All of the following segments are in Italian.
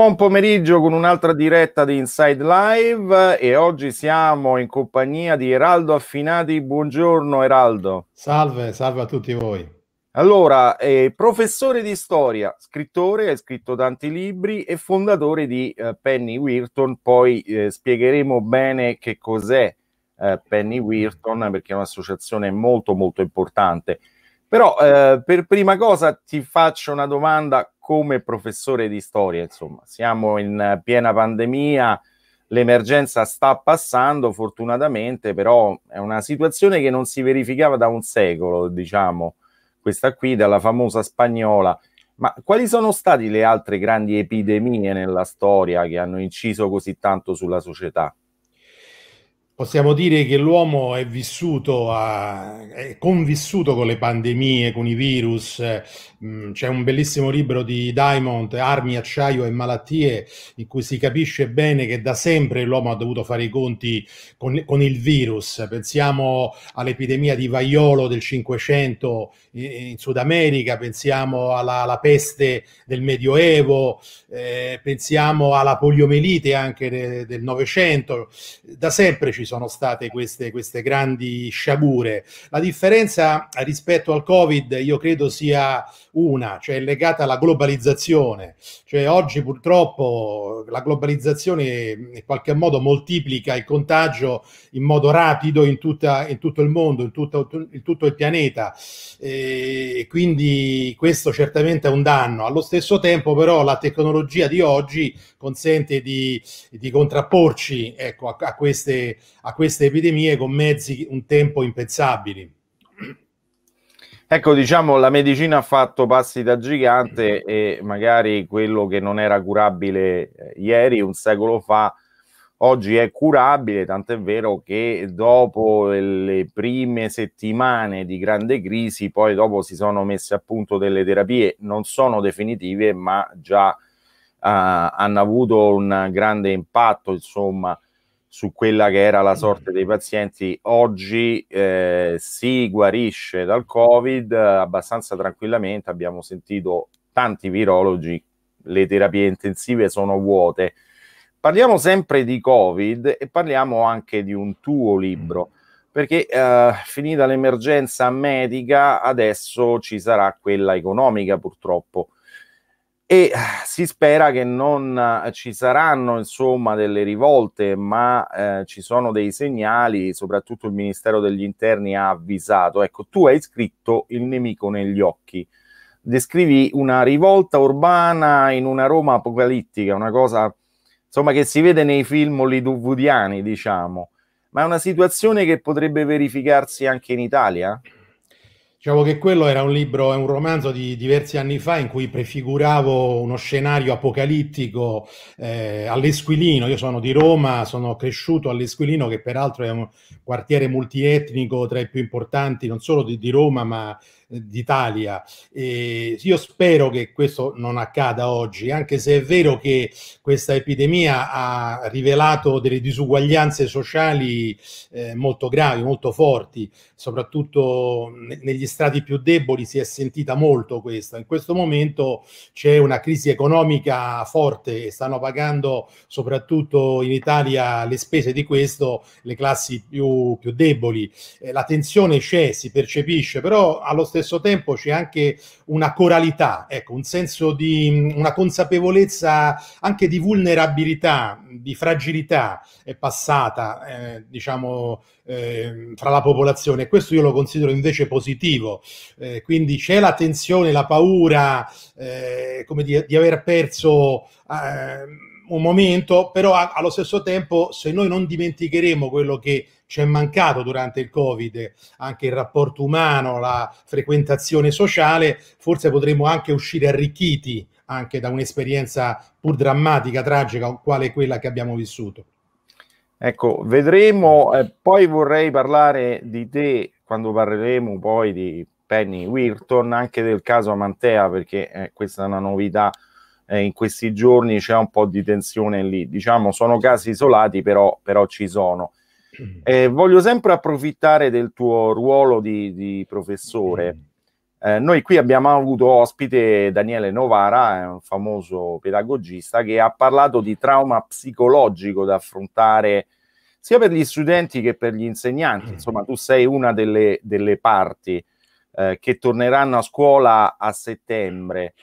Buon pomeriggio con un'altra diretta di Inside Live e oggi siamo in compagnia di Eraldo Affinati. Buongiorno Eraldo. Salve, salve a tutti voi. Allora, eh, professore di storia, scrittore, ha scritto tanti libri e fondatore di eh, Penny Wirton, poi eh, spiegheremo bene che cos'è eh, Penny Wirton perché è un'associazione molto molto importante. Però eh, per prima cosa ti faccio una domanda, come professore di storia, insomma, siamo in piena pandemia, l'emergenza sta passando fortunatamente, però è una situazione che non si verificava da un secolo, diciamo, questa qui dalla famosa spagnola. Ma quali sono state le altre grandi epidemie nella storia che hanno inciso così tanto sulla società? Possiamo dire che l'uomo è vissuto, a, è convissuto con le pandemie, con i virus. Mm, c'è un bellissimo libro di Diamond, Armi, Acciaio e Malattie, in cui si capisce bene che da sempre l'uomo ha dovuto fare i conti con, con il virus. Pensiamo all'epidemia di vaiolo del Cinquecento in Sud America, pensiamo alla, alla peste del Medioevo, eh, pensiamo alla poliomelite anche de, del Novecento. Da sempre ci sono state queste, queste grandi sciagure. La differenza rispetto al Covid io credo sia una, cioè legata alla globalizzazione. Cioè oggi purtroppo la globalizzazione in qualche modo moltiplica il contagio in modo rapido in, tutta, in tutto il mondo, in tutto, in tutto il pianeta. E quindi questo certamente è un danno. Allo stesso tempo però la tecnologia di oggi consente di, di contrapporci ecco, a, a, queste, a queste epidemie con mezzi un tempo impensabili. Ecco, diciamo, la medicina ha fatto passi da gigante e magari quello che non era curabile eh, ieri, un secolo fa, oggi è curabile, tant'è vero che dopo le prime settimane di grande crisi, poi dopo si sono messe a punto delle terapie, non sono definitive, ma già eh, hanno avuto un grande impatto, insomma, su quella che era la mm. sorte dei pazienti. Oggi eh, si guarisce dal Covid eh, abbastanza tranquillamente, abbiamo sentito tanti virologi, le terapie intensive sono vuote. Parliamo sempre di Covid e parliamo anche di un tuo libro perché eh, finita l'emergenza medica adesso ci sarà quella economica purtroppo e eh, si spera che non eh, ci saranno insomma delle rivolte, ma eh, ci sono dei segnali, soprattutto il Ministero degli Interni ha avvisato. Ecco, tu hai scritto il nemico negli occhi. Descrivi una rivolta urbana in una Roma apocalittica, una cosa insomma che si vede nei film hollywoodiani, diciamo, ma è una situazione che potrebbe verificarsi anche in Italia? Diciamo che quello era un libro, è un romanzo di diversi anni fa in cui prefiguravo uno scenario apocalittico eh, all'Esquilino. Io sono di Roma, sono cresciuto all'Esquilino, che peraltro è un quartiere multietnico tra i più importanti non solo di, di Roma, ma d'Italia. E io spero che questo non accada oggi, anche se è vero che questa epidemia ha rivelato delle disuguaglianze sociali eh, molto gravi, molto forti, soprattutto negli strati più deboli si è sentita molto questa. In questo momento c'è una crisi economica forte e stanno pagando soprattutto in Italia le spese di questo le classi più, più deboli. Eh, la tensione c'è, si percepisce, però allo stesso stesso tempo c'è anche una coralità, ecco, un senso di una consapevolezza anche di vulnerabilità, di fragilità è passata, eh, diciamo, eh, fra la popolazione. Questo io lo considero invece positivo. Eh, quindi c'è la tensione, la paura, eh, come di, di aver perso ehm, un momento, però allo stesso tempo se noi non dimenticheremo quello che ci è mancato durante il Covid, anche il rapporto umano, la frequentazione sociale, forse potremo anche uscire arricchiti anche da un'esperienza pur drammatica, tragica, quale quella che abbiamo vissuto. Ecco, vedremo, eh, poi vorrei parlare di te quando parleremo poi di Penny Wilton, anche del caso Amantea, perché eh, questa è una novità eh, in questi giorni c'è un po' di tensione lì. Diciamo, sono casi isolati, però, però ci sono. Mm. Eh, voglio sempre approfittare del tuo ruolo di, di professore. Mm. Eh, noi qui abbiamo avuto ospite Daniele Novara, un famoso pedagogista, che ha parlato di trauma psicologico da affrontare sia per gli studenti che per gli insegnanti. Mm. Insomma, tu sei una delle, delle parti eh, che torneranno a scuola a settembre.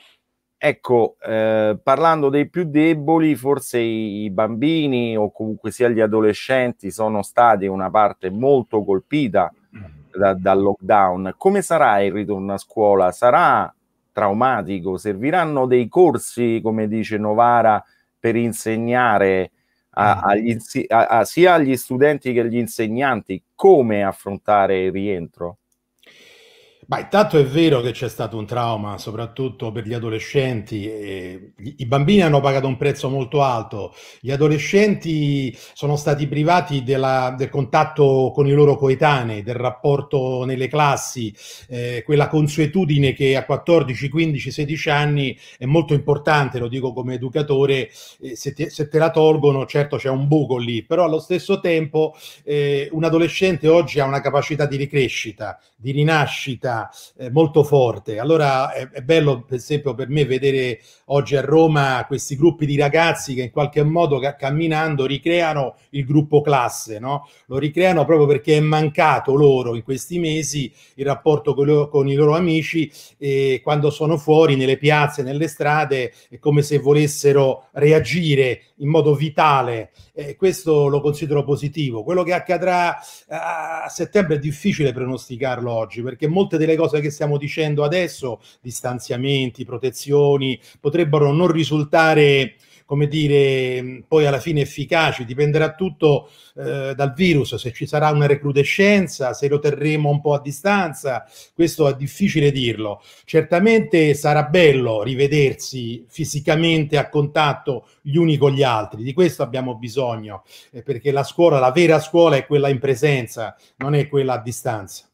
Ecco, eh, parlando dei più deboli, forse i bambini o comunque sia gli adolescenti sono stati una parte molto colpita da, dal lockdown. Come sarà il ritorno a scuola? Sarà traumatico? Serviranno dei corsi, come dice Novara, per insegnare a, mm. agli, a, a, sia agli studenti che agli insegnanti come affrontare il rientro? Ma intanto è vero che c'è stato un trauma, soprattutto per gli adolescenti. E I bambini hanno pagato un prezzo molto alto, gli adolescenti sono stati privati della, del contatto con i loro coetanei, del rapporto nelle classi, eh, quella consuetudine che a 14, 15, 16 anni è molto importante, lo dico come educatore, eh, se, te, se, te, la tolgono certo c'è un buco lì, però allo stesso tempo eh, un adolescente oggi ha una capacità di ricrescita, di rinascita eh, molto forte. Allora è, è, bello, per esempio, per me vedere oggi a Roma questi gruppi di ragazzi che in qualche modo camminando ricreano il gruppo classe, no? lo ricreano proprio perché è mancato loro in questi mesi il rapporto con, lo- con i loro amici e quando sono fuori nelle piazze, nelle strade, è come se volessero reagire in modo vitale eh, questo lo considero positivo. Quello che accadrà eh, a settembre è difficile pronosticarlo oggi, perché molte delle cose che stiamo dicendo adesso, distanziamenti, protezioni, potrebbero non risultare come dire, poi alla fine efficaci, dipenderà tutto eh, dal virus, se ci sarà una recrudescenza, se lo terremo un po' a distanza, questo è difficile dirlo. Certamente sarà bello rivedersi fisicamente a contatto gli uni con gli altri, di questo abbiamo bisogno, eh, perché la scuola, la vera scuola è quella in presenza, non è quella a distanza.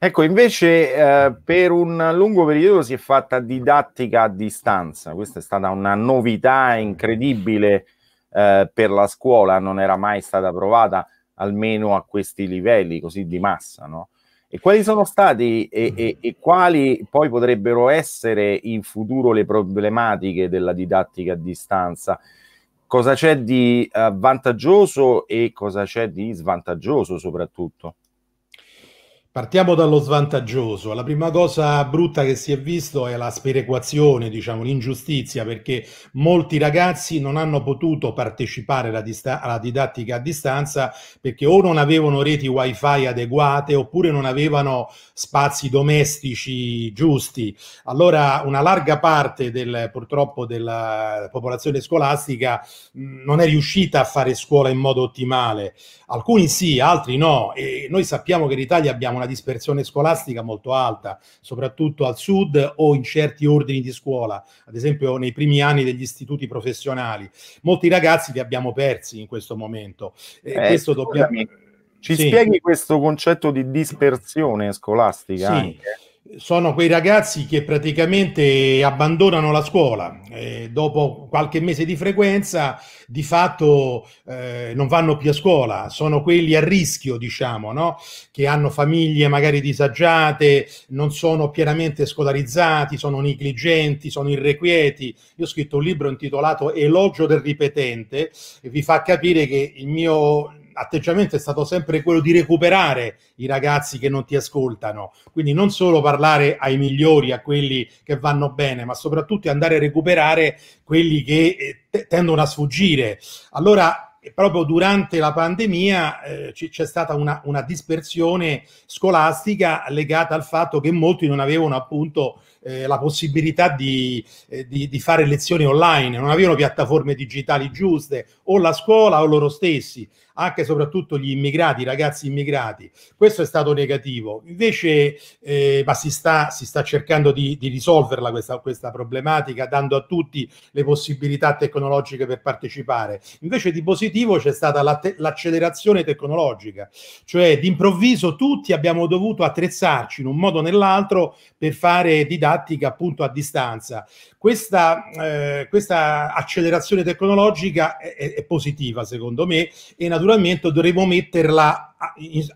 Ecco, invece eh, per un lungo periodo si è fatta didattica a distanza, questa è stata una novità incredibile eh, per la scuola, non era mai stata provata almeno a questi livelli così di massa, no? E quali sono stati e, e, e quali poi potrebbero essere in futuro le problematiche della didattica a distanza? Cosa c'è di eh, vantaggioso e cosa c'è di svantaggioso soprattutto? Partiamo dallo svantaggioso. La prima cosa brutta che si è visto è la sperequazione, diciamo, l'ingiustizia, perché molti ragazzi non hanno potuto partecipare alla, dista- alla, didattica a distanza perché o non avevano reti wifi adeguate oppure non avevano spazi domestici giusti. Allora una larga parte del, purtroppo della popolazione scolastica mh, mm, non è riuscita a fare scuola in modo ottimale. Alcuni sì, altri no. E noi sappiamo che in Italia abbiamo una dispersione scolastica molto alta, soprattutto al sud o in certi ordini di scuola, ad esempio nei primi anni degli istituti professionali. Molti ragazzi li abbiamo persi in questo momento. Eh, eh, questo dobbiamo... Ci sì. spieghi questo concetto di dispersione scolastica? Sì. Anche? sono quei ragazzi che praticamente abbandonano la scuola. Eh, dopo qualche mese di frequenza, di fatto eh, non vanno più a scuola, sono quelli a rischio, diciamo, no? che hanno famiglie magari disagiate, non sono pienamente scolarizzati, sono negligenti, sono irrequieti. Io ho scritto un libro intitolato Elogio del ripetente e vi fa capire che il mio atteggiamento è stato sempre quello di recuperare i ragazzi che non ti ascoltano, quindi non solo parlare ai migliori, a quelli che vanno bene, ma soprattutto andare a recuperare quelli che eh, tendono a sfuggire. Allora eh, proprio durante la pandemia eh, c- c'è stata una, una, dispersione scolastica legata al fatto che molti non avevano appunto eh, la possibilità di, eh, di, di, fare lezioni online, non avevano piattaforme digitali giuste, o la scuola o loro stessi anche e soprattutto gli immigrati, i ragazzi immigrati. Questo è stato negativo. Invece, eh, ma si sta, si sta cercando di, di risolverla questa, questa, problematica, dando a tutti le possibilità tecnologiche per partecipare. Invece di positivo c'è stata l'accelerazione tecnologica, cioè d'improvviso tutti abbiamo dovuto attrezzarci in un modo o nell'altro per fare didattica appunto a distanza. Questa, eh, questa accelerazione tecnologica è, è positiva secondo me e naturalmente naturalmente dovremo metterla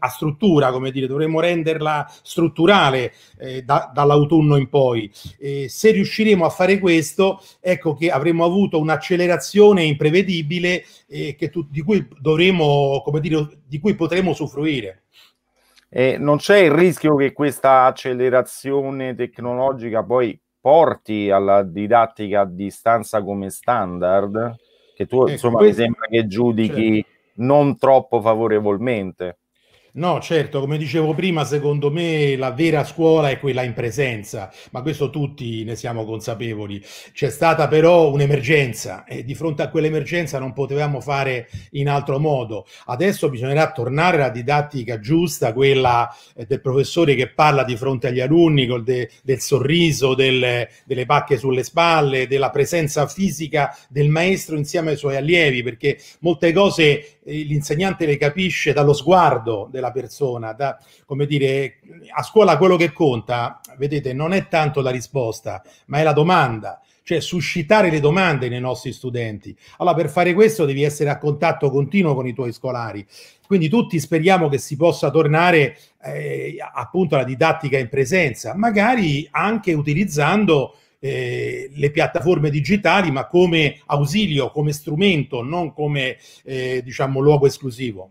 a, struttura, come dire, dovremmo renderla strutturale eh, da, dall'autunno in poi. Eh, se riusciremo a fare questo, ecco che avremo avuto un'accelerazione imprevedibile eh, tu, di cui dovremo, come dire, di cui potremo usufruire. non c'è il rischio che questa accelerazione tecnologica poi porti alla didattica a distanza come standard? Che tu, ecco, insomma, questo, mi sembra che giudichi certo non troppo favorevolmente. No, certo, come dicevo prima, secondo me la vera scuola è quella in presenza, ma questo tutti ne siamo consapevoli. C'è stata però un'emergenza e di fronte a quell'emergenza non potevamo fare in altro modo. Adesso bisognerà tornare alla didattica giusta, quella eh, del professore che parla di fronte agli alunni, de, del sorriso, del, delle pacche sulle spalle, della presenza fisica del maestro insieme ai suoi allievi, perché molte cose eh, l'insegnante le capisce dallo sguardo della persona. Da, come dire, a scuola quello che conta, vedete, non è tanto la risposta, ma è la domanda cioè suscitare le domande nei nostri studenti. Allora, per fare questo devi essere a contatto continuo con i tuoi scolari. Quindi tutti speriamo che si possa tornare eh, appunto alla didattica in presenza, magari anche utilizzando eh, le piattaforme digitali, ma come ausilio, come strumento, non come eh, diciamo luogo esclusivo.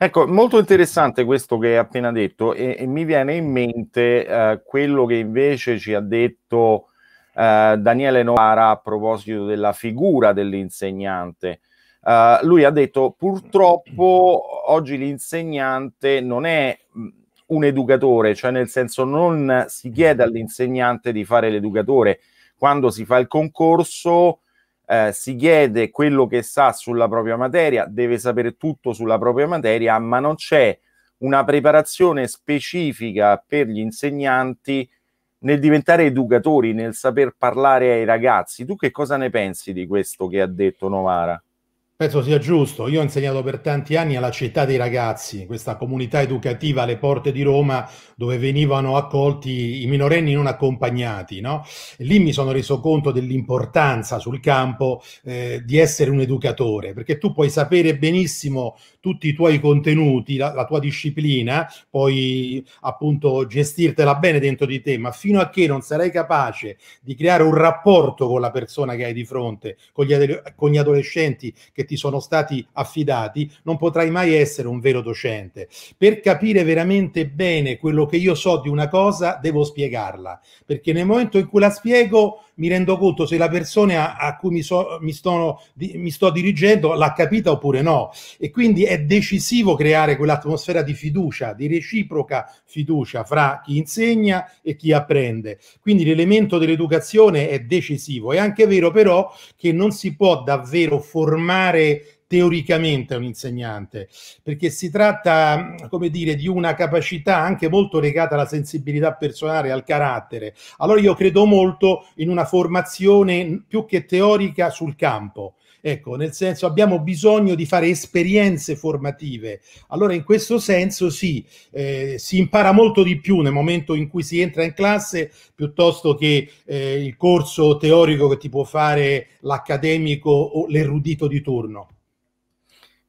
Ecco, molto interessante questo che hai appena detto e, e mi viene in mente eh, quello che invece ci ha detto eh, Daniele Novara a proposito della figura dell'insegnante. Eh, lui ha detto purtroppo oggi l'insegnante non è mm, un educatore, cioè nel senso non si chiede all'insegnante di fare l'educatore. Quando si fa il concorso eh, si chiede quello che sa sulla propria materia, deve sapere tutto sulla propria materia, ma non c'è una preparazione specifica per gli insegnanti nel diventare educatori, nel saper parlare ai ragazzi. Tu che cosa ne pensi di questo che ha detto Novara? Penso sia giusto. Io ho insegnato per tanti anni alla Città dei Ragazzi, questa comunità educativa alle porte di Roma, dove venivano accolti i minorenni non accompagnati. No? Lì mi sono reso conto dell'importanza sul campo eh, di essere un educatore, perché tu puoi sapere benissimo tutti i tuoi contenuti, la, la tua disciplina, puoi appunto gestirtela bene dentro di te, ma fino a che non sarai capace di creare un rapporto con la persona che hai di fronte, con gli, con gli adolescenti che ti sono stati affidati, non potrai mai essere un vero docente. Per capire veramente bene quello che io so di una cosa, devo spiegarla, perché nel momento in cui la spiego mi rendo conto se la persona a cui mi, so, mi, stono, mi sto dirigendo l'ha capita oppure no. E quindi è decisivo creare quell'atmosfera di fiducia, di reciproca fiducia fra chi insegna e chi apprende. Quindi l'elemento dell'educazione è decisivo. È anche vero però che non si può davvero formare teoricamente a un insegnante, perché si tratta, come dire, di una capacità anche molto legata alla sensibilità personale, al carattere. Allora io credo molto in una formazione più che teorica sul campo. Ecco, nel senso abbiamo bisogno di fare esperienze formative. Allora in questo senso sì, eh, si impara molto di più nel momento in cui si entra in classe piuttosto che eh, il corso teorico che ti può fare l'accademico o l'erudito di turno.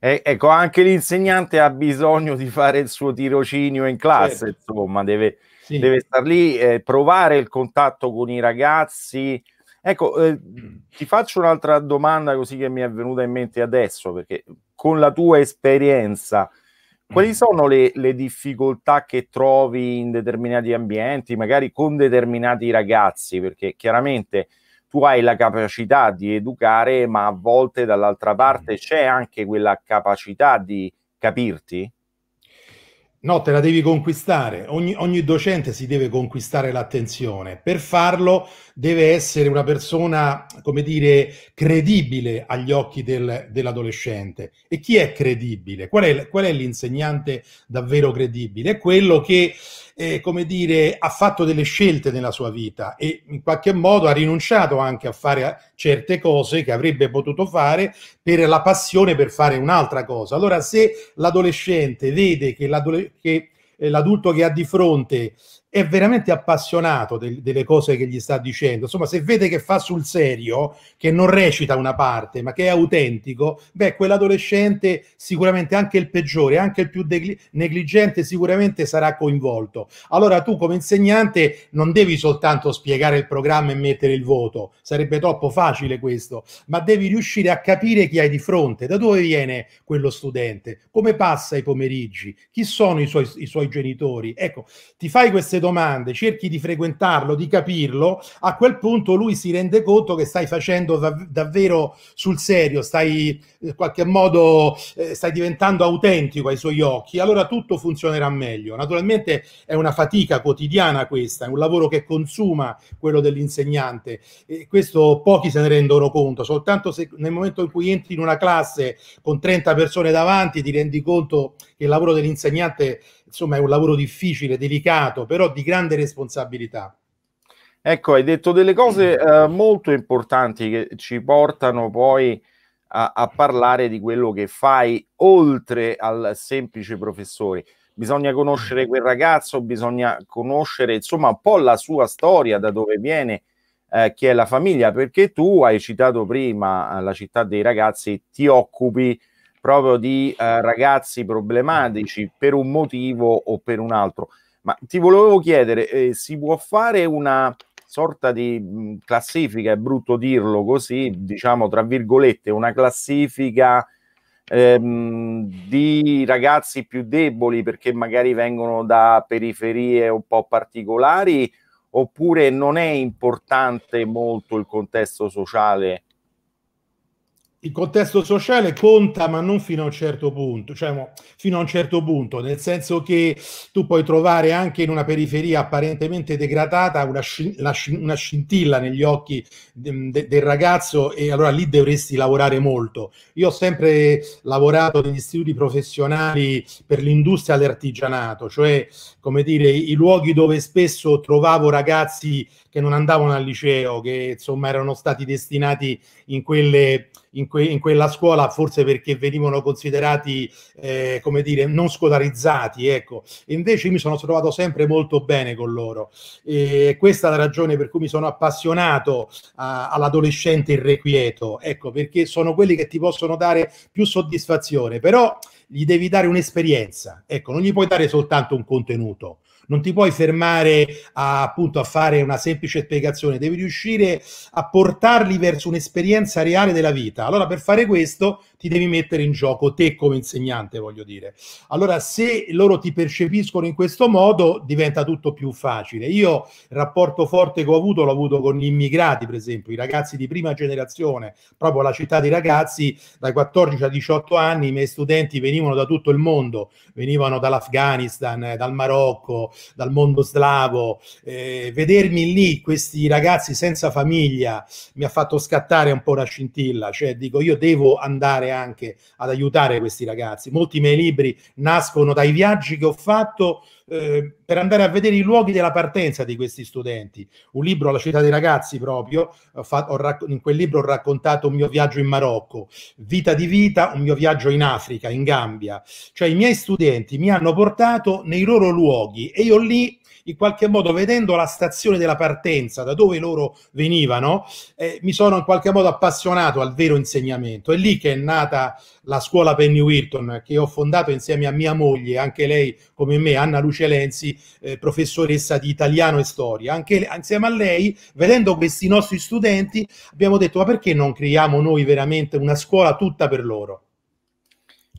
E, ecco, anche l'insegnante ha bisogno di fare il suo tirocinio in classe, certo. insomma, deve, sì. deve star lì, eh, provare il contatto con i ragazzi. Ecco, eh, ti faccio un'altra domanda così che mi è venuta in mente adesso, perché con la tua esperienza, quali mm. sono le, le difficoltà che trovi in determinati ambienti, magari con determinati ragazzi? Perché chiaramente tu hai la capacità di educare, ma a volte dall'altra mm. parte c'è anche quella capacità di capirti? No, te la devi conquistare. Ogni, ogni, docente si deve conquistare l'attenzione. Per farlo deve essere una persona, come dire, credibile agli occhi del, dell'adolescente. E chi è credibile? Qual è, qual è l'insegnante davvero credibile? È quello che eh, come dire, ha fatto delle scelte nella sua vita e in qualche modo ha rinunciato anche a fare eh, certe cose che avrebbe potuto fare per la passione per fare un'altra cosa. Allora, se l'adolescente vede che, che eh, l'adulto che ha di fronte è veramente appassionato del, delle cose che gli sta dicendo. Insomma, se vede che fa sul serio, che non recita una parte, ma che è autentico, beh, quell'adolescente sicuramente anche il peggiore, anche il più degli, negligente, sicuramente sarà coinvolto. Allora tu come insegnante non devi soltanto spiegare il programma e mettere il voto, sarebbe troppo facile questo, ma devi riuscire a capire chi hai di fronte, da dove viene quello studente, come passa i pomeriggi, chi sono i suoi, i suoi genitori. Ecco, ti fai queste queste domande, cerchi di frequentarlo, di capirlo, a quel punto lui si rende conto che stai facendo dav- davvero sul serio, stai in eh, qualche modo eh, stai diventando autentico ai suoi occhi, allora tutto funzionerà meglio. Naturalmente è una fatica quotidiana questa, è un lavoro che consuma quello dell'insegnante e questo pochi se ne rendono conto, soltanto se nel momento in cui entri in una classe con 30 persone davanti ti rendi conto il lavoro dell'insegnante insomma è un lavoro difficile, delicato, però di grande responsabilità. Ecco, hai detto delle cose mm. eh, molto importanti che ci portano poi a, a, parlare di quello che fai oltre al semplice professore. Bisogna conoscere quel ragazzo, bisogna conoscere insomma un po' la sua storia, da dove viene, eh, chi è la famiglia, perché tu hai citato prima eh, la città dei ragazzi, ti occupi proprio di eh, ragazzi problematici per un motivo o per un altro. Ma ti volevo chiedere, eh, si può fare una sorta di mh, mm, classifica, è brutto dirlo così, diciamo tra virgolette, una classifica ehm, di ragazzi più deboli perché magari vengono da periferie un po' particolari oppure non è importante molto il contesto sociale il contesto sociale conta, ma non fino a un certo punto, cioè fino a un certo punto, nel senso che tu puoi trovare anche in una periferia apparentemente degradata una, una scintilla negli occhi de, del ragazzo e allora lì dovresti lavorare molto. Io ho sempre lavorato negli istituti professionali per l'industria dell'artigianato, cioè come dire i luoghi dove spesso trovavo ragazzi che non andavano al liceo, che insomma erano stati destinati in quelle in, que- in quella scuola, forse perché venivano considerati, eh, come dire, non scolarizzati, ecco. E invece mi sono trovato sempre molto bene con loro. E questa è la ragione per cui mi sono appassionato a- all'adolescente irrequieto, ecco, perché sono quelli che ti possono dare più soddisfazione, però gli devi dare un'esperienza, ecco, non gli puoi dare soltanto un contenuto non ti puoi fermare a, appunto a fare una semplice spiegazione, devi riuscire a portarli verso un'esperienza reale della vita. Allora per fare questo ti devi mettere in gioco te come insegnante, voglio dire. Allora, se loro ti percepiscono in questo modo, diventa tutto più facile. Io il rapporto forte che ho avuto l'ho avuto con gli immigrati, per esempio, i ragazzi di prima generazione, proprio la città dei ragazzi, dai 14 a 18 anni i miei studenti venivano da tutto il mondo, venivano dall'Afghanistan, eh, dal Marocco, dal mondo slavo. Eh, vedermi lì questi ragazzi senza famiglia mi ha fatto scattare un po' la scintilla, cioè dico io devo andare provare anche ad aiutare questi ragazzi. Molti miei libri nascono dai viaggi che ho fatto eh, per andare a vedere i luoghi della partenza di questi studenti. Un libro, La città dei ragazzi proprio, fatto, racco- in quel libro ho raccontato un mio viaggio in Marocco, Vita di vita, un mio viaggio in Africa, in Gambia. Cioè i miei studenti mi hanno portato nei loro luoghi e io lì in qualche modo vedendo la stazione della partenza da dove loro venivano, eh, mi sono in qualche modo appassionato al vero insegnamento. È lì che è nata la scuola Penny Wilton che ho fondato insieme a mia moglie, anche lei come me, Anna Lucia Lucia Lenzi, eh, professoressa di italiano e storia. Anche insieme a lei, vedendo questi nostri studenti, abbiamo detto ma perché non creiamo noi veramente una scuola tutta per loro?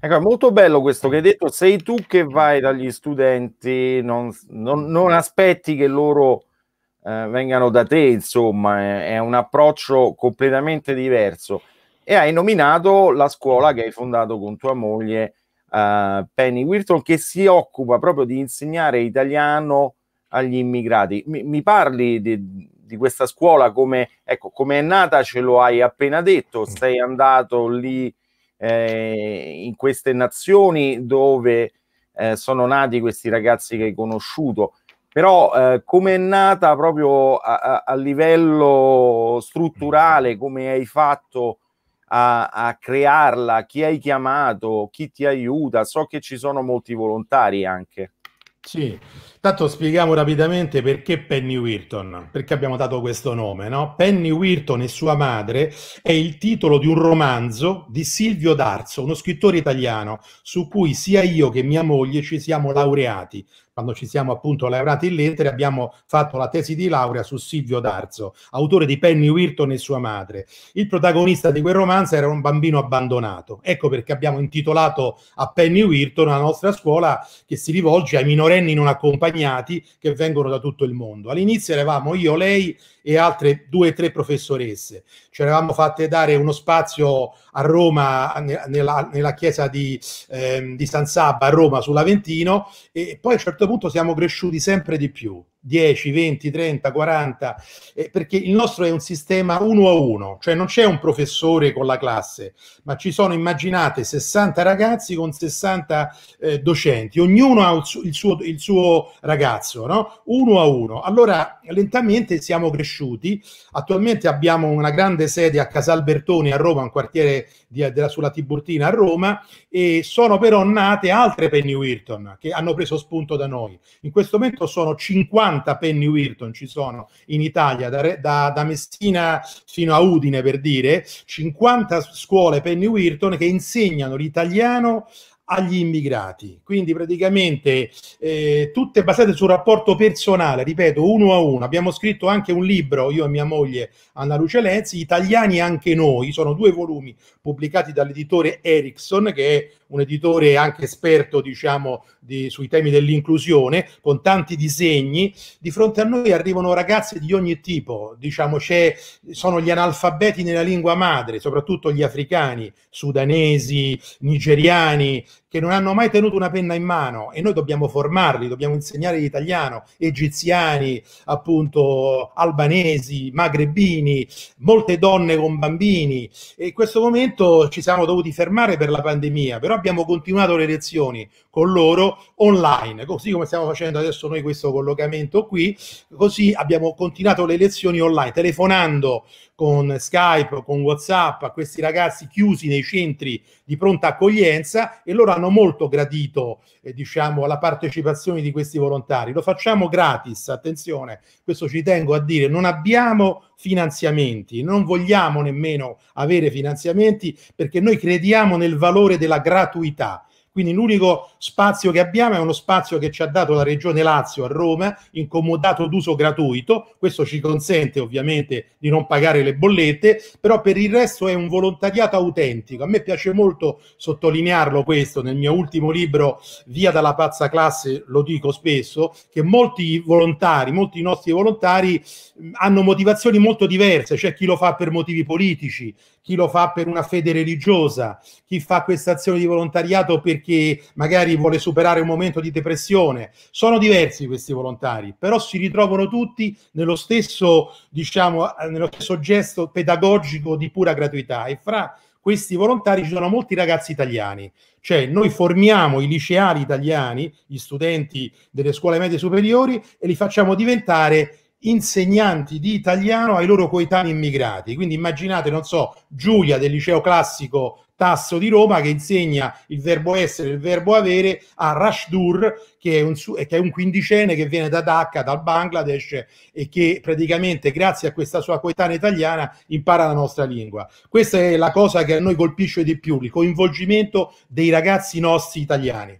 Ecco, è molto bello questo che hai detto, sei tu che vai dagli studenti, non, non, non aspetti che loro eh, vengano da te, insomma, è, è un approccio completamente diverso. E hai nominato la scuola che hai fondato con tua moglie, uh, Penny Wilton, che si occupa proprio di insegnare italiano agli immigrati. Mi, mi parli di, di, questa scuola come ecco, è nata, ce lo hai appena detto, mm. sei andato lì eh, in queste nazioni dove eh, sono nati questi ragazzi che hai conosciuto però eh, come è nata proprio a, a, a livello strutturale, mm. come hai fatto a, a crearla? Chi hai chiamato? Chi ti aiuta? So che ci sono molti volontari anche. Sì, Intanto spieghiamo rapidamente perché Penny Wilton, perché abbiamo dato questo nome. No? Penny Wilton e sua madre è il titolo di un romanzo di Silvio D'Arzo, uno scrittore italiano, su cui sia io che mia moglie ci siamo laureati. Quando ci siamo appunto laureati in lettere abbiamo fatto la tesi di laurea su Silvio D'Arzo, autore di Penny Wilton e sua madre. Il protagonista di quel romanzo era un bambino abbandonato. Ecco perché abbiamo intitolato a Penny Wilton la nostra scuola che si rivolge ai minorenni in una compagnia accompagnati che vengono da tutto il mondo. All'inizio eravamo io, lei e altre due o tre professoresse. Ci eravamo fatte dare uno spazio a Roma, nella, nella, chiesa di, ehm, di, San Sabba a Roma sull'Aventino e poi a un certo punto siamo cresciuti sempre di più. 10, 20, 30, 40, eh, perché il nostro è un sistema uno a uno, cioè non c'è un professore con la classe, ma ci sono, immaginate, 60 ragazzi con 60 eh, docenti, ognuno ha il suo, il suo, ragazzo, no? uno a uno. Allora lentamente siamo cresciuti, attualmente abbiamo una grande sede a Casalbertoni a Roma, un quartiere di, della, sulla Tiburtina a Roma e sono però nate altre Penny Wilton che hanno preso spunto da noi. In questo momento sono 50 Penny Wilton, ci sono in Italia, da, da, da Messina fino a Udine per dire, 50 scuole Penny Wilton che insegnano l'italiano agli immigrati. Quindi praticamente eh, tutte basate sul rapporto personale, ripeto, uno a uno. Abbiamo scritto anche un libro, io e mia moglie Anna Lucia Lenzi, Italiani anche noi, sono due volumi pubblicati dall'editore Erickson, che è un editore anche esperto diciamo, di, sui temi dell'inclusione, con tanti disegni. Di fronte a noi arrivano ragazze di ogni tipo, diciamo, sono gli analfabeti nella lingua madre, soprattutto gli africani, sudanesi, nigeriani, che non hanno mai tenuto una penna in mano e noi dobbiamo formarli, dobbiamo insegnare l'italiano, egiziani, appunto albanesi, magrebini, molte donne con bambini e in questo momento ci siamo dovuti fermare per la pandemia, però abbiamo continuato le lezioni con loro online, così come stiamo facendo adesso noi questo collocamento qui, così abbiamo continuato le lezioni online, telefonando con Skype, con WhatsApp, a questi ragazzi chiusi nei centri di pronta accoglienza e loro hanno molto gradito eh, diciamo, la partecipazione di questi volontari. Lo facciamo gratis, attenzione, questo ci tengo a dire, non abbiamo finanziamenti, non vogliamo nemmeno avere finanziamenti perché noi crediamo nel valore della gratuità. Quindi l'unico spazio che abbiamo è uno spazio che ci ha dato la Regione Lazio a Roma, incomodato d'uso gratuito, questo ci consente ovviamente di non pagare le bollette, però per il resto è un volontariato autentico. A me piace molto sottolinearlo questo nel mio ultimo libro Via dalla pazza classe, lo dico spesso, che molti volontari, molti nostri volontari hanno motivazioni molto diverse, c'è chi lo fa per motivi politici, chi lo fa per una fede religiosa, chi fa questa azione di volontariato perché magari Guerrieri vuole superare un momento di depressione. Sono diversi questi volontari, però si ritrovano tutti nello stesso, diciamo, eh, nello stesso gesto pedagogico di pura gratuità. E fra questi volontari ci sono molti ragazzi italiani, cioè noi formiamo i liceali italiani, gli studenti delle scuole medie superiori, e li facciamo diventare insegnanti di italiano ai loro coetanei immigrati. Quindi immaginate, non so, Giulia del liceo classico Tasso di Roma che insegna il verbo essere e il verbo avere a Rashdur, che è, un, che è un quindicenne che viene da Dhaka, dal Bangladesh, e che praticamente grazie a questa sua coetanea italiana impara la nostra lingua. Questa è la cosa che a noi colpisce di più, il coinvolgimento dei ragazzi nostri italiani.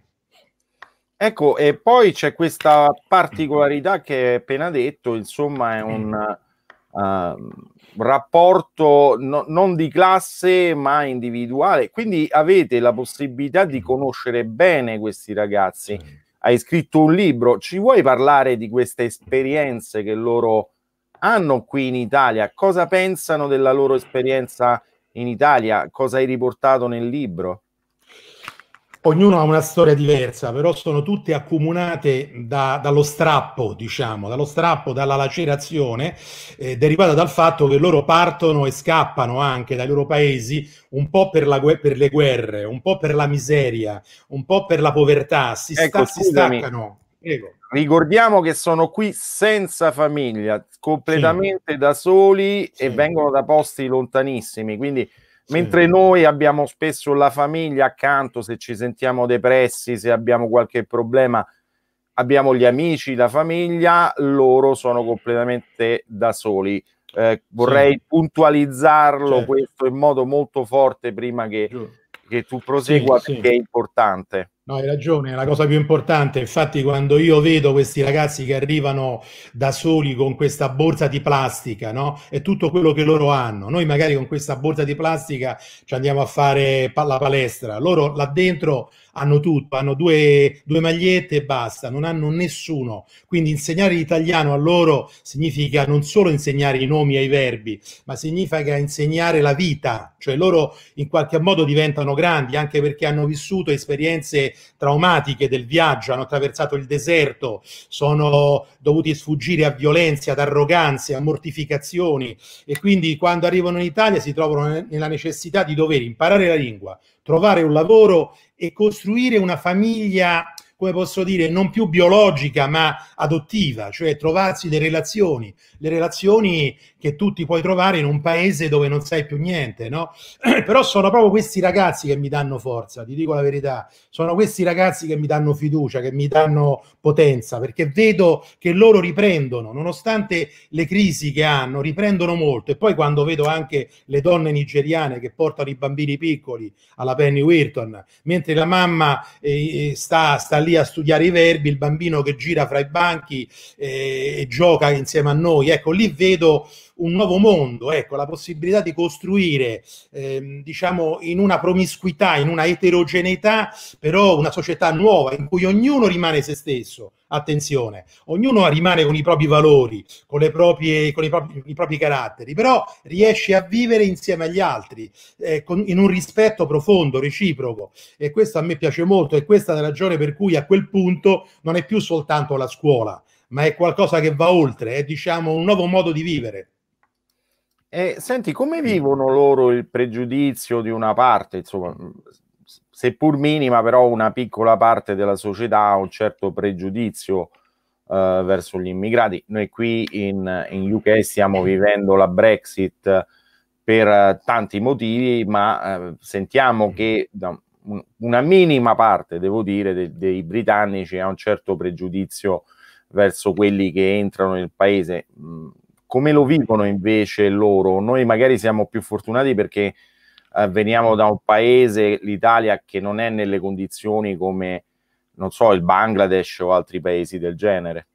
Ecco, e poi c'è questa particolarità che hai appena detto, insomma è un... Mm Ehm, rapporto no, non di classe ma individuale. Quindi avete la possibilità di conoscere bene questi ragazzi. Hai scritto un libro, ci vuoi parlare di queste esperienze che loro hanno qui in Italia? Cosa pensano della loro esperienza in Italia? Cosa hai riportato nel libro? ognuno ha una storia diversa, però sono tutte accomunate da, dallo strappo, diciamo, dallo strappo, dalla lacerazione eh, derivata dal fatto che loro partono e scappano anche dai loro paesi un po' per, la, per le guerre, un po' per la miseria, un po' per la povertà, si, ecco, sta, si staccano. Prego. Ricordiamo che sono qui senza famiglia, completamente sì. da soli sì. e vengono da posti lontanissimi, quindi Mentre sì. noi abbiamo spesso la famiglia accanto, se ci sentiamo depressi, se abbiamo qualche problema, abbiamo gli amici, la famiglia, loro sono completamente da soli. Eh, vorrei sì. puntualizzarlo certo. questo in modo molto forte prima che, che tu prosegua sì, perché è importante. No, hai ragione, è la cosa più importante. Infatti, quando io vedo questi ragazzi che arrivano da soli con questa borsa di plastica, no? È tutto quello che loro hanno. Noi magari con questa borsa di plastica ci andiamo a fare la palestra. Loro là dentro hanno tutto, hanno due, due magliette e basta, non hanno nessuno. Quindi insegnare l'italiano a loro significa non solo insegnare i nomi e i verbi, ma significa insegnare la vita, cioè loro in qualche modo diventano grandi anche perché hanno vissuto esperienze traumatiche del viaggio, hanno attraversato il deserto, sono dovuti sfuggire a violenze, ad arroganze, a mortificazioni e quindi quando arrivano in Italia si trovano nella necessità di dover imparare la lingua, trovare un lavoro e costruire una famiglia come posso dire, non più biologica ma adottiva, cioè trovarsi le relazioni, le relazioni che tu ti puoi trovare in un paese dove non sai più niente, no? Però sono proprio questi ragazzi che mi danno forza, ti dico la verità, sono questi ragazzi che mi danno fiducia, che mi danno potenza, perché vedo che loro riprendono, nonostante le crisi che hanno, riprendono molto e poi quando vedo anche le donne nigeriane che portano i bambini piccoli alla Penny Wilton, mentre la mamma eh, eh sta, sta lì lì a studiare i verbi, il bambino che gira fra i banchi eh, e gioca insieme a noi. Ecco, lì vedo un nuovo mondo, ecco, la possibilità di costruire, ehm, diciamo, in una promiscuità, in una eterogeneità, però una società nuova in cui ognuno rimane se stesso. Attenzione, ognuno rimane con i propri valori, con, proprie, con i, propri, i, propri, caratteri, però riesce a vivere insieme agli altri, eh, con, in un rispetto profondo, reciproco. E questo a me piace molto e questa è la ragione per cui a quel punto non è più soltanto la scuola, ma è qualcosa che va oltre, è diciamo un nuovo modo di vivere. E senti, come vivono loro il pregiudizio di una parte, insomma, mm, seppur minima, però una piccola parte della società ha un certo pregiudizio eh, verso gli immigrati. Noi qui in, in UK stiamo vivendo la Brexit eh, per eh, tanti motivi, ma eh, sentiamo che da, una minima parte, devo dire, de, dei britannici ha un certo pregiudizio verso quelli che entrano nel paese. Mm, come lo vivono invece loro? Noi magari siamo più fortunati perché eh, veniamo da un paese, l'Italia, che non è nelle condizioni come, non so, il Bangladesh o altri paesi del genere.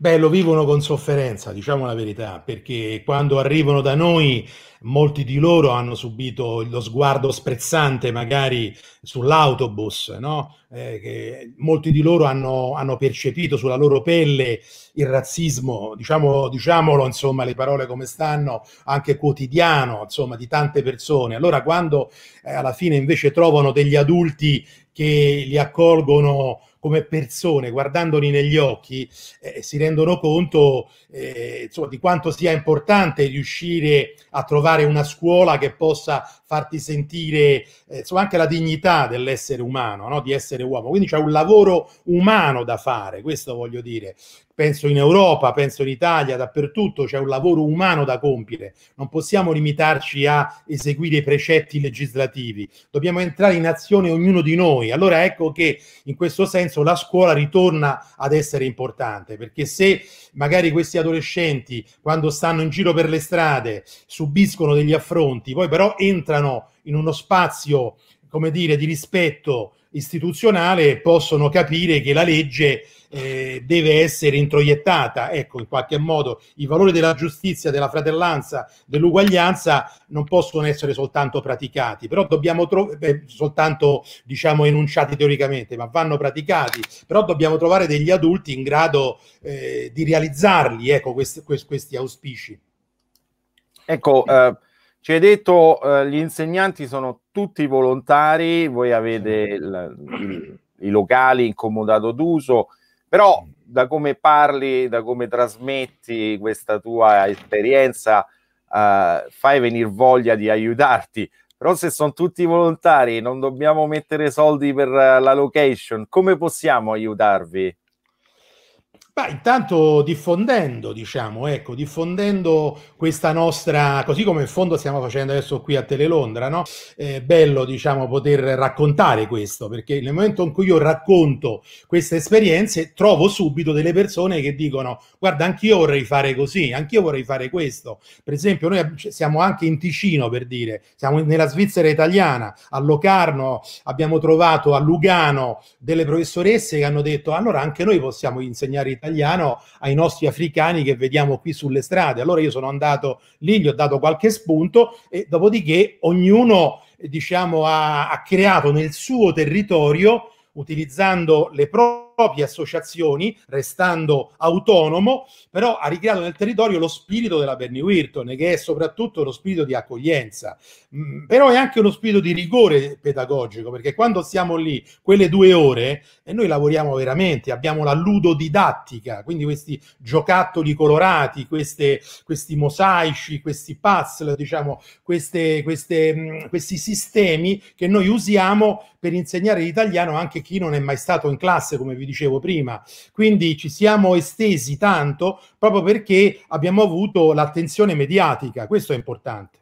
Beh, lo vivono con sofferenza, diciamo la verità, perché quando arrivano da noi molti di loro hanno subito lo sguardo sprezzante magari sull'autobus, no? eh, molti di loro hanno, hanno, percepito sulla loro pelle il razzismo, diciamo, diciamolo insomma le parole come stanno, anche quotidiano insomma di tante persone. Allora quando eh, alla fine invece trovano degli adulti che li accolgono come persone, guardandoli negli occhi, eh, si rendono conto eh, insomma, di quanto sia importante riuscire a trovare una scuola che possa farti sentire eh, insomma, anche la dignità dell'essere umano, no? di essere uomo. Quindi c'è un lavoro umano da fare, questo voglio dire. Penso in Europa, penso in Italia, dappertutto c'è un lavoro umano da compiere. Non possiamo limitarci a eseguire i precetti legislativi, dobbiamo entrare in azione ognuno di noi. Allora ecco che in questo senso adesso la scuola ritorna ad essere importante, perché se magari questi adolescenti quando stanno in giro per le strade subiscono degli affronti, poi però entrano in uno spazio come dire, di rispetto istituzionale possono capire che la legge eh, deve essere introiettata, ecco, in qualche modo i valori della giustizia, della fratellanza, dell'uguaglianza non possono essere soltanto praticati, però dobbiamo trovare, eh, soltanto diciamo enunciati teoricamente, ma vanno praticati, però dobbiamo trovare degli adulti in grado eh, di realizzarli, ecco, questi, questi auspici. Ecco, eh, ci hai detto eh, gli insegnanti sono tutti volontari, voi avete il, il, i locali in comodato d'uso, però da come parli, da come trasmetti questa tua esperienza, eh, fai venire voglia di aiutarti. Però se sono tutti volontari, non dobbiamo mettere soldi per la location, come possiamo aiutarvi? Ma intanto diffondendo, diciamo, ecco, diffondendo questa nostra, così come in fondo stiamo facendo adesso qui a Telelondra, no? È bello, diciamo, poter raccontare questo, perché nel momento in cui io racconto queste esperienze, trovo subito delle persone che dicono, guarda, anch'io vorrei fare così, anch'io vorrei fare questo. Per esempio, noi cioè, siamo anche in Ticino, per dire, siamo nella Svizzera italiana, a Locarno abbiamo trovato a Lugano delle professoresse che hanno detto, allora anche noi possiamo insegnare italiano italiano ai nostri africani che vediamo qui sulle strade. Allora io sono andato lì, gli ho dato qualche spunto e dopodiché ognuno diciamo, ha, ha creato nel suo territorio, utilizzando le proprie proprie associazioni, restando autonomo, però ha ricreato nel territorio lo spirito della Bernie Wilton, che è soprattutto lo spirito di accoglienza, mm, però è anche uno spirito di rigore pedagogico, perché quando siamo lì quelle due ore e eh, noi lavoriamo veramente, abbiamo la ludodidattica, quindi questi giocattoli colorati, queste, questi mosaici, questi puzzle, diciamo, queste, queste, mm, questi sistemi che noi usiamo per insegnare l'italiano anche chi non è mai stato in classe, come vi dicevo prima. Quindi ci siamo estesi tanto proprio perché abbiamo avuto l'attenzione mediatica, questo è importante.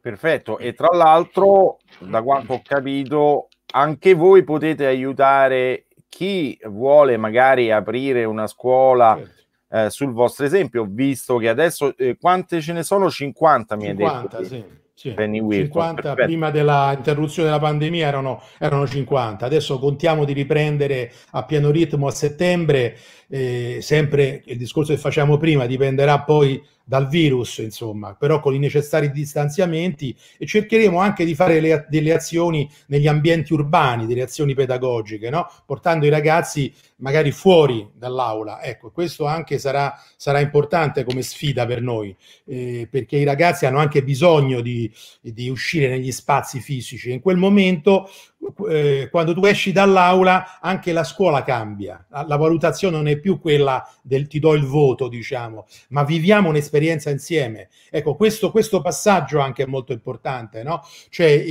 Perfetto, e tra l'altro, da quanto ho capito, anche voi potete aiutare chi vuole magari aprire una scuola certo. eh, sul vostro esempio, visto che adesso eh, quante ce ne sono? 50 mi 50, hai detto. Sì. Sì, Wilson, 50, perfetto. prima dell'interruzione della pandemia erano, erano, 50, adesso contiamo di riprendere a pieno ritmo a settembre, eh, sempre il discorso che facciamo prima dipenderà poi dal virus, insomma, però con i necessari distanziamenti e cercheremo anche di fare le, delle azioni negli ambienti urbani, delle azioni pedagogiche, no? portando i ragazzi magari fuori dall'aula. Ecco, questo anche sarà, sarà importante come sfida per noi, eh, perché i ragazzi hanno anche bisogno di, di uscire negli spazi fisici. In quel momento eh, quando tu esci dall'aula anche la scuola cambia, la, la valutazione non è più quella del ti do il voto, diciamo, ma viviamo un'esperienza esperienza insieme. Ecco, questo, questo passaggio anche è molto importante, no? Cioè,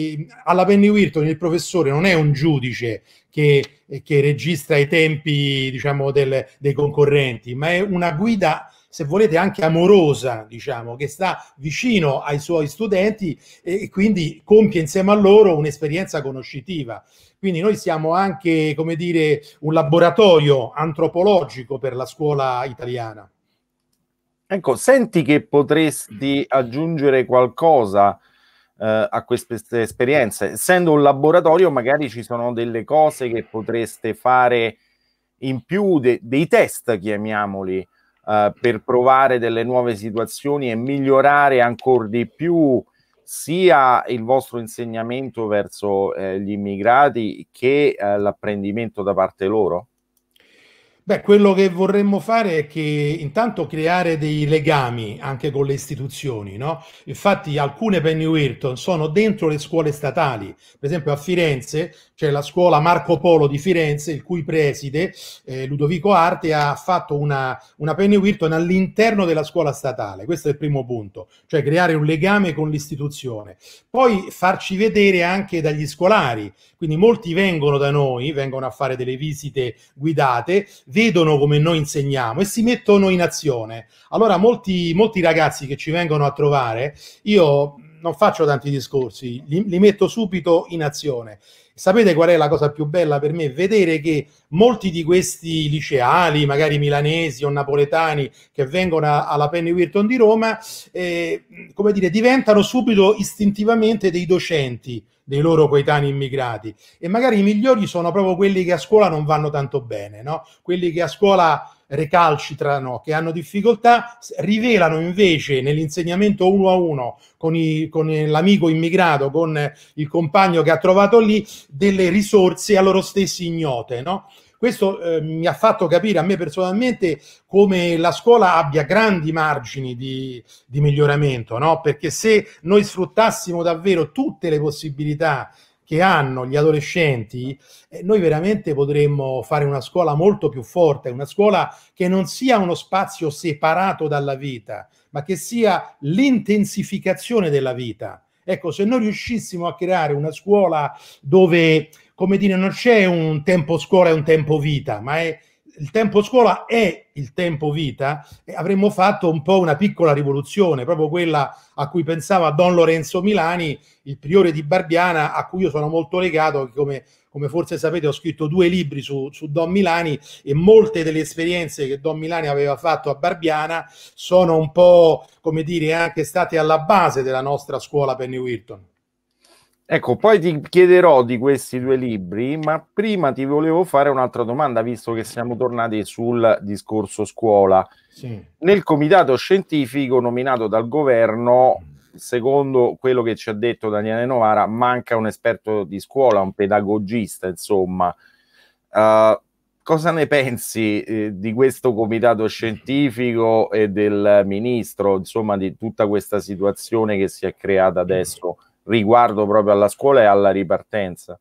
alla Penny Wilton il professore non è un giudice che, che registra i tempi, diciamo, del, dei concorrenti, ma è una guida se volete anche amorosa, diciamo, che sta vicino ai suoi studenti e quindi compie insieme a loro un'esperienza conoscitiva. Quindi noi siamo anche, come dire, un laboratorio antropologico per la scuola italiana. Ecco, senti che potresti aggiungere qualcosa eh, a queste esperienze? Essendo un laboratorio, magari ci sono delle cose che potreste fare in più, de- dei test, chiamiamoli, eh, per provare delle nuove situazioni e migliorare ancora di più sia il vostro insegnamento verso eh, gli immigrati che eh, l'apprendimento da parte loro? Beh, quello che vorremmo fare è che intanto creare dei legami anche con le istituzioni, no? Infatti alcune Penny Wilton sono dentro le scuole statali, per esempio a Firenze c'è la scuola Marco Polo di Firenze, il cui preside eh, Ludovico Arte ha fatto una, una Penny Wilton all'interno della scuola statale, questo è il primo punto, cioè creare un legame con l'istituzione. Poi farci vedere anche dagli scolari, quindi molti vengono da noi, vengono a fare delle visite guidate, vedono come noi insegniamo e si mettono in azione. Allora molti, molti ragazzi che ci vengono a trovare, io non faccio tanti discorsi, li, li metto subito in azione Sapete qual è la cosa più bella per me? Vedere che molti di questi liceali, magari milanesi o napoletani, che vengono a, alla Penny Wirton di Roma, eh, come dire, diventano subito istintivamente dei docenti dei loro coetanei immigrati e magari i migliori sono proprio quelli che a scuola non vanno tanto bene, no? quelli che a scuola recalcitrano, che hanno difficoltà, rivelano invece nell'insegnamento uno a uno con, i, con l'amico immigrato, con il compagno che ha trovato lì, delle risorse a loro stessi ignote, no? Questo eh, mi ha fatto capire a me personalmente come la scuola abbia grandi margini di, di miglioramento, no? perché se noi sfruttassimo davvero tutte le possibilità che hanno gli adolescenti, eh, noi veramente potremmo fare una scuola molto più forte, una scuola che non sia uno spazio separato dalla vita, ma che sia l'intensificazione della vita Ecco, se noi riuscissimo a creare una scuola dove, come dire, non c'è un tempo scuola e un tempo vita, ma è il tempo scuola è il tempo vita, eh, avremmo fatto un po' una piccola rivoluzione, proprio quella a cui pensava Don Lorenzo Milani, il priore di Barbiana, a cui io sono molto legato, che come come forse sapete ho scritto due libri su, su Don Milani e molte delle esperienze che Don Milani aveva fatto a Barbiana sono un po' come dire anche state alla base della nostra scuola Penny Wilton. Ecco, poi ti chiederò di questi due libri, ma prima ti volevo fare un'altra domanda, visto che siamo tornati sul discorso scuola. Sì. Nel comitato scientifico nominato dal governo secondo quello che ci ha detto Daniele Novara, manca un esperto di scuola, un pedagogista, insomma. Uh, cosa ne pensi eh, di questo comitato scientifico e del ministro, insomma, di tutta questa situazione che si è creata adesso riguardo proprio alla scuola e alla ripartenza?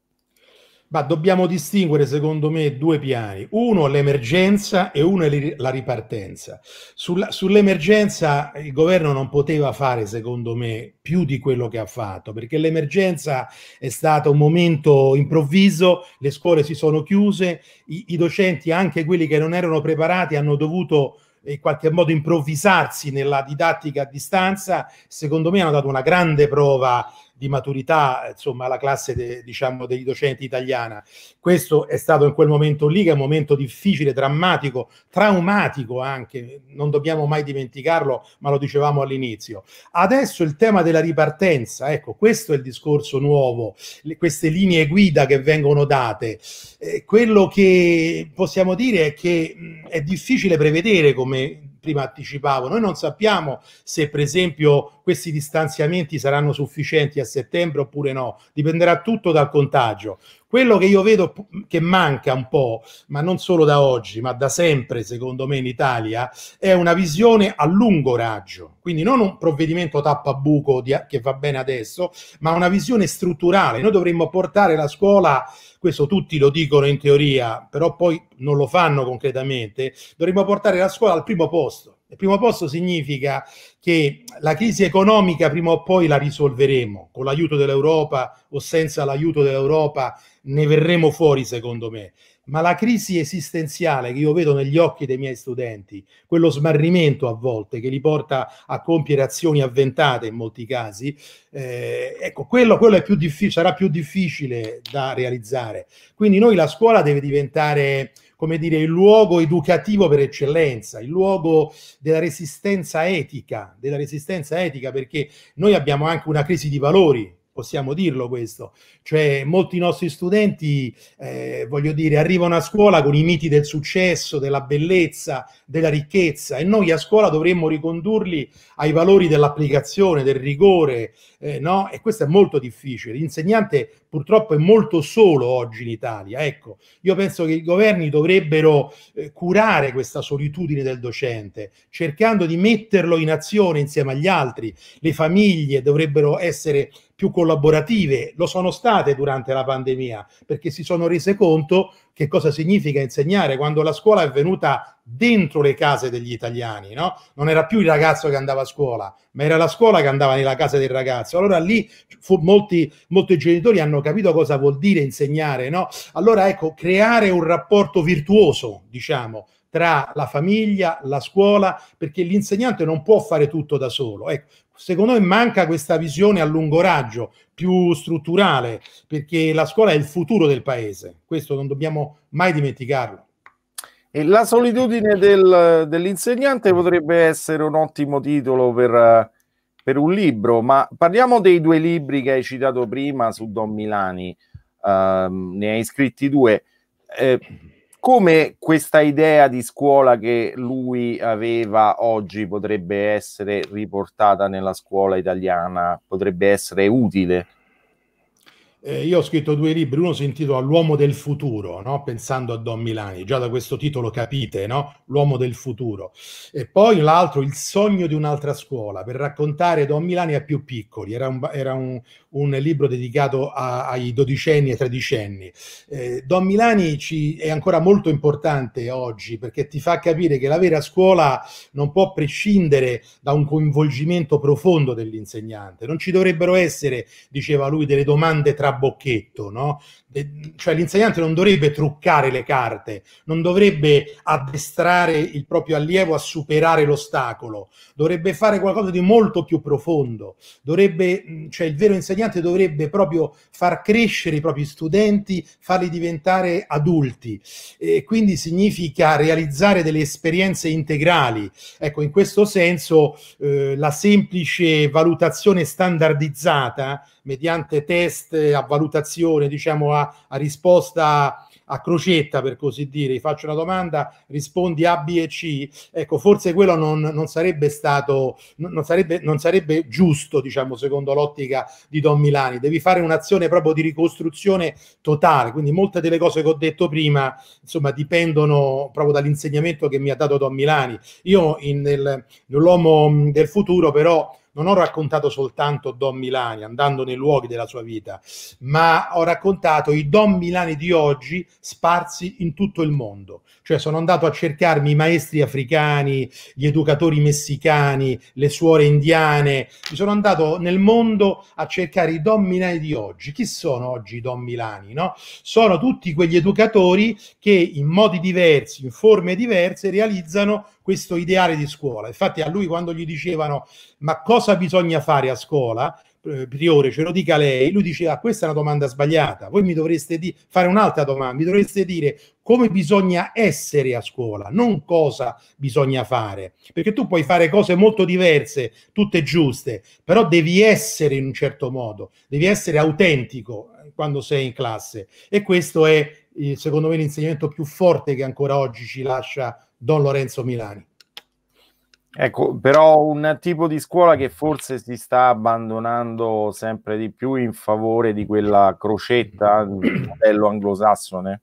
Ma dobbiamo distinguere, secondo me, due piani. Uno l'emergenza e uno la ripartenza. Sulla, sull'emergenza il governo non poteva fare, secondo me, più di quello che ha fatto, perché l'emergenza è stato un momento improvviso, le scuole si sono chiuse, i, i docenti, anche quelli che non erano preparati, hanno dovuto eh, in qualche modo improvvisarsi nella didattica a distanza, secondo me hanno dato una grande prova di maturità, insomma, alla classe de, diciamo, degli docenti italiana. Questo è stato in quel momento lì, che è un momento difficile, drammatico, traumatico anche, non dobbiamo mai dimenticarlo, ma lo dicevamo all'inizio. Adesso il tema della ripartenza, ecco, questo è il discorso nuovo, le, queste linee guida che vengono date. Eh, quello che possiamo dire è che mh, è difficile prevedere come prima anticipavo, noi non sappiamo se per esempio questi distanziamenti saranno sufficienti a settembre oppure no, dipenderà tutto dal contagio. Quello che io vedo che manca un po', ma non solo da oggi, ma da sempre secondo me in Italia, è una visione a lungo raggio, quindi non un provvedimento tappabuco di, che va bene adesso, ma una visione strutturale. Noi dovremmo portare la scuola questo tutti lo dicono in teoria, però poi non lo fanno concretamente, dovremmo portare la scuola al primo posto. Il primo posto significa che la crisi economica prima o poi la risolveremo, con l'aiuto dell'Europa o senza l'aiuto dell'Europa ne verremo fuori secondo me ma la crisi esistenziale che io vedo negli occhi dei miei studenti, quello smarrimento a volte che li porta a compiere azioni avventate in molti casi, eh, ecco, quello, quello più sarà più difficile da realizzare. Quindi noi la scuola deve diventare come dire, il luogo educativo per eccellenza, il luogo della resistenza etica, della resistenza etica perché noi abbiamo anche una crisi di valori possiamo dirlo questo. Cioè, molti nostri studenti, eh, voglio dire, arrivano a scuola con i miti del successo, della bellezza, della ricchezza e noi a scuola dovremmo ricondurli ai valori dell'applicazione, del rigore, eh, no? E questo è molto difficile. L'insegnante purtroppo è molto solo oggi in Italia, ecco. Io penso che i governi dovrebbero eh, curare questa solitudine del docente, cercando di metterlo in azione insieme agli altri. Le famiglie dovrebbero essere più collaborative, lo sono state durante la pandemia, perché si sono rese conto che cosa significa insegnare quando la scuola è venuta dentro le case degli italiani, no? Non era più il ragazzo che andava a scuola, ma era la scuola che andava nella casa del ragazzo. Allora lì fu, molti, molti genitori hanno capito cosa vuol dire insegnare, no? Allora ecco, creare un rapporto virtuoso, diciamo, tra la famiglia, la scuola, perché l'insegnante non può fare tutto da solo. Ecco, secondo me manca questa visione a lungo raggio, più strutturale, perché la scuola è il futuro del paese, questo non dobbiamo mai dimenticarlo. E la solitudine del, dell'insegnante potrebbe essere un ottimo titolo per, per, un libro, ma parliamo dei due libri che hai citato prima su Don Milani, uh, ne hai scritti due. Eh, come questa idea di scuola che lui aveva oggi potrebbe essere riportata nella scuola italiana, potrebbe essere utile? Eh, io ho scritto due libri, uno si intitola L'uomo del futuro, no? pensando a Don Milani, già da questo titolo capite, no? l'uomo del futuro. E poi l'altro, Il sogno di un'altra scuola, per raccontare Don Milani a più piccoli, era un, era un, un libro dedicato a, ai dodicenni e tredicenni. Eh, Don Milani ci è ancora molto importante oggi perché ti fa capire che la vera scuola non può prescindere da un coinvolgimento profondo dell'insegnante. Non ci dovrebbero essere, diceva lui, delle domande tra bocchetto, no? De, cioè l'insegnante non dovrebbe truccare le carte, non dovrebbe addestrare il proprio allievo a superare l'ostacolo, dovrebbe fare qualcosa di molto più profondo, dovrebbe, cioè il vero insegnante insegnante dovrebbe proprio far crescere i propri studenti, farli diventare adulti. E quindi significa realizzare delle esperienze integrali. Ecco, in questo senso eh, la semplice valutazione standardizzata mediante test a valutazione, diciamo a, a risposta a crocetta, per così dire, gli faccio una domanda, rispondi A, B e C, ecco, forse quello non, non sarebbe stato, non sarebbe, non sarebbe giusto, diciamo, secondo l'ottica di Don Milani. Devi fare un'azione proprio di ricostruzione totale, quindi molte delle cose che ho detto prima, insomma, dipendono proprio dall'insegnamento che mi ha dato Don Milani. Io in, nel, nell'uomo del futuro però non ho raccontato soltanto Don Milani andando nei luoghi della sua vita, ma ho raccontato i Don Milani di oggi sparsi in tutto il mondo. Cioè sono andato a cercarmi i maestri africani, gli educatori messicani, le suore indiane, mi sono andato nel mondo a cercare i Don Milani di oggi. Chi sono oggi i Don Milani? No? Sono tutti quegli educatori che in modi diversi, in forme diverse, realizzano questo ideale di scuola. Infatti a lui quando gli dicevano ma cosa bisogna fare a scuola, eh, Priore, ce lo dica lei, lui diceva ah, questa è una domanda sbagliata, voi mi dovreste di- fare un'altra domanda, mi dovreste dire come bisogna essere a scuola, non cosa bisogna fare, perché tu puoi fare cose molto diverse, tutte giuste, però devi essere in un certo modo, devi essere autentico eh, quando sei in classe e questo è secondo me l'insegnamento più forte che ancora oggi ci lascia Don Lorenzo Milani. Ecco, però un tipo di scuola che forse si sta abbandonando sempre di più in favore di quella crocetta il modello anglosassone.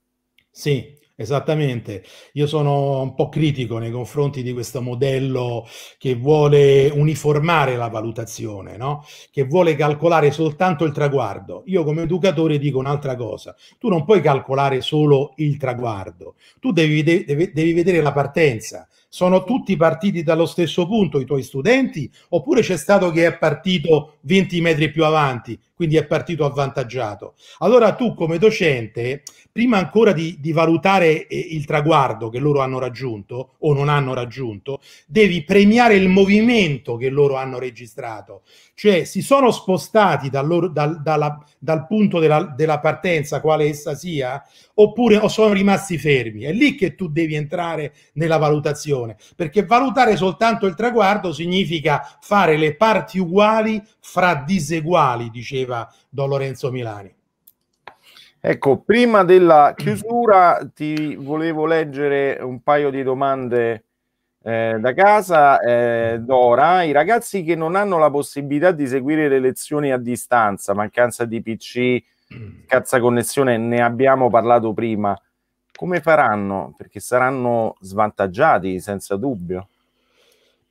Sì, Esattamente, io sono un po' critico nei confronti di questo modello che vuole uniformare la valutazione, no? che vuole calcolare soltanto il traguardo. Io come educatore dico un'altra cosa, tu non puoi calcolare solo il traguardo, tu devi, devi, devi vedere la partenza. Sono tutti partiti dallo stesso punto i tuoi studenti oppure c'è stato che è partito 20 metri più avanti quindi è partito avvantaggiato. Allora tu come docente, prima ancora di, di valutare eh, il traguardo che loro hanno raggiunto o non hanno raggiunto, devi premiare il movimento che loro hanno registrato, cioè si sono spostati dal, loro, dal, dalla, dal punto della, della, partenza, quale essa sia, oppure o sono rimasti fermi. È lì che tu devi entrare nella valutazione, perché valutare soltanto il traguardo significa fare le parti uguali fra diseguali, diceva arriva Don Lorenzo Milani. Ecco, prima della chiusura ti volevo leggere un paio di domande eh, da casa. Eh, Dora, i ragazzi che non hanno la possibilità di seguire le lezioni a distanza, mancanza di PC, cazza connessione, ne abbiamo parlato prima, come faranno? Perché saranno svantaggiati senza dubbio.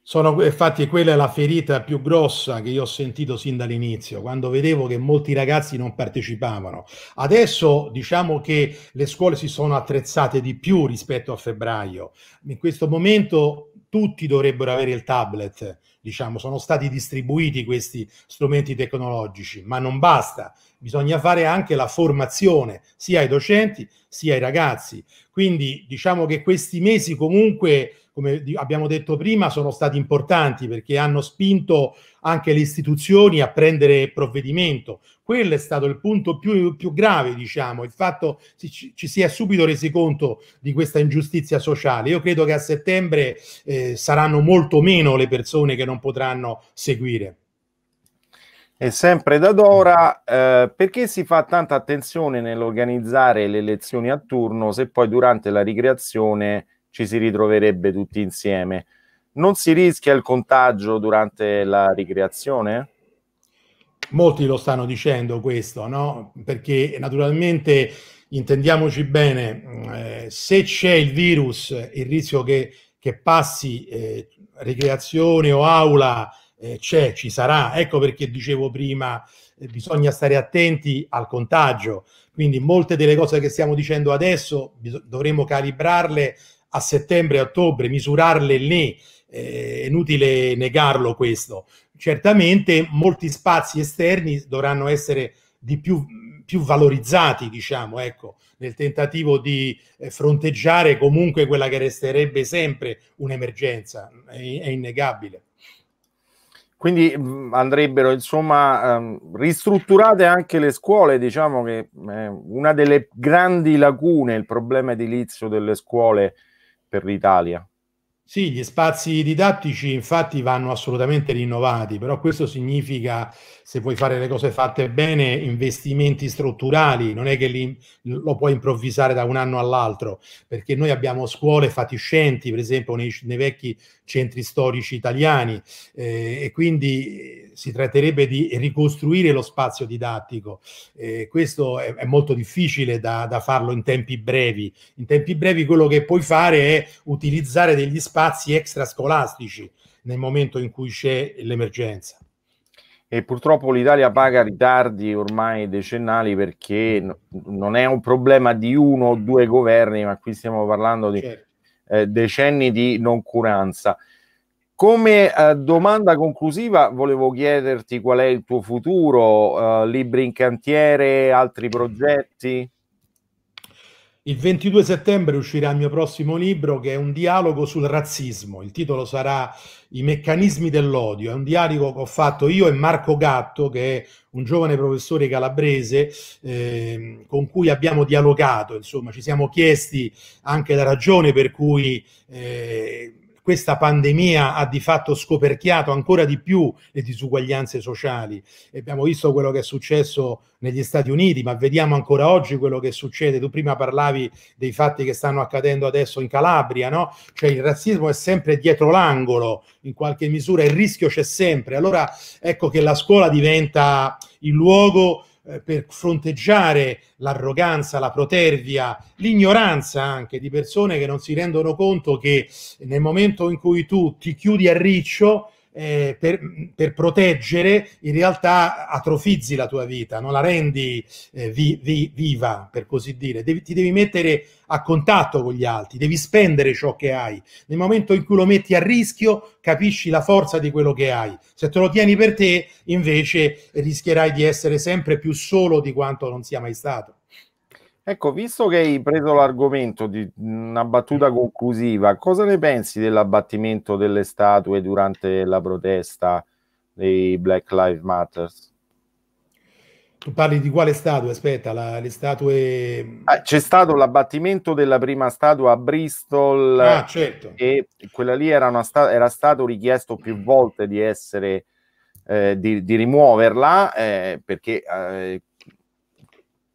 Sono, infatti quella è la ferita più grossa che io ho sentito sin dall'inizio, quando vedevo che molti ragazzi non partecipavano. Adesso diciamo che le scuole si sono attrezzate di più rispetto a febbraio. In questo momento tutti dovrebbero avere il tablet, diciamo, sono stati distribuiti questi strumenti tecnologici, ma non basta, bisogna fare anche la formazione sia ai docenti sia ai ragazzi. Quindi diciamo che questi mesi comunque come abbiamo detto prima, sono stati importanti perché hanno spinto anche le istituzioni a prendere provvedimento. Quello è stato il punto più, più grave, diciamo, il fatto ci, ci si è subito resi conto di questa ingiustizia sociale. Io credo che a settembre eh, saranno molto meno le persone che non potranno seguire. E sempre da Dora, eh, perché si fa tanta attenzione nell'organizzare le lezioni a turno se poi durante la ricreazione ci si ritroverebbe tutti insieme. Non si rischia il contagio durante la ricreazione? Molti lo stanno dicendo questo, no? Perché naturalmente intendiamoci bene, eh, se c'è il virus, il rischio che, che passi eh, ricreazione o aula eh, c'è, ci sarà. Ecco perché dicevo prima, eh, bisogna stare attenti al contagio. Quindi molte delle cose che stiamo dicendo adesso dovremo calibrarle a settembre ottobre, misurarle lì, eh, è inutile negarlo questo. Certamente molti spazi esterni dovranno essere di più, più valorizzati, diciamo, ecco, nel tentativo di eh, fronteggiare comunque quella che resterebbe sempre un'emergenza, è, è innegabile. Quindi andrebbero insomma ehm, ristrutturate anche le scuole, diciamo che eh, una delle grandi lacune, il problema edilizio delle scuole per l'Italia. Sì, gli spazi didattici infatti vanno assolutamente rinnovati, però questo significa, se vuoi fare le cose fatte bene, investimenti strutturali, non è che li, lo puoi improvvisare da un anno all'altro, perché noi abbiamo scuole fatiscenti, per esempio nei, nei vecchi centri storici italiani eh, e quindi eh, si tratterebbe di ricostruire lo spazio didattico. Eh, questo è, è, molto difficile da, da, farlo in tempi brevi. In tempi brevi quello che puoi fare è utilizzare degli spazi extrascolastici nel momento in cui c'è l'emergenza. E purtroppo l'Italia paga ritardi ormai decennali perché non è un problema di uno o due governi, ma qui stiamo parlando di certo eh, decenni di noncuranza. Come eh, domanda conclusiva volevo chiederti qual è il tuo futuro, eh, libri in cantiere, altri progetti? Il 22 settembre uscirà il mio prossimo libro che è un dialogo sul razzismo. Il titolo sarà I meccanismi dell'odio. È un dialogo che ho fatto io e Marco Gatto, che è un giovane professore calabrese eh, con cui abbiamo dialogato, insomma, ci siamo chiesti anche la ragione per cui eh, questa pandemia ha di fatto scoperchiato ancora di più le disuguaglianze sociali. E abbiamo visto quello che è successo negli Stati Uniti, ma vediamo ancora oggi quello che succede. Tu prima parlavi dei fatti che stanno accadendo adesso in Calabria, no? Cioè il razzismo è sempre dietro l'angolo, in qualche misura il rischio c'è sempre. Allora ecco che la scuola diventa il luogo eh, per fronteggiare l'arroganza, la protervia, l'ignoranza anche di persone che non si rendono conto che nel momento in cui tu ti chiudi a riccio eh, per, per, proteggere, in realtà atrofizzi la tua vita, non la rendi eh, vi, vi, viva, per così dire. Devi, ti devi mettere a contatto con gli altri, devi spendere ciò che hai. Nel momento in cui lo metti a rischio, capisci la forza di quello che hai. Se te lo tieni per te, invece, rischierai di essere sempre più solo di quanto non sia mai stato. Ecco, visto che hai preso l'argomento di una battuta mm. conclusiva, cosa ne pensi dell'abbattimento delle statue durante la protesta dei Black Lives Matter? Tu parli di quale statua? Aspetta, la, le statue... Ah, c'è stato l'abbattimento della prima statua a Bristol ah, certo. e quella lì era, sta- era stato richiesto più mm. volte di essere... Eh, di, di, rimuoverla eh, perché eh,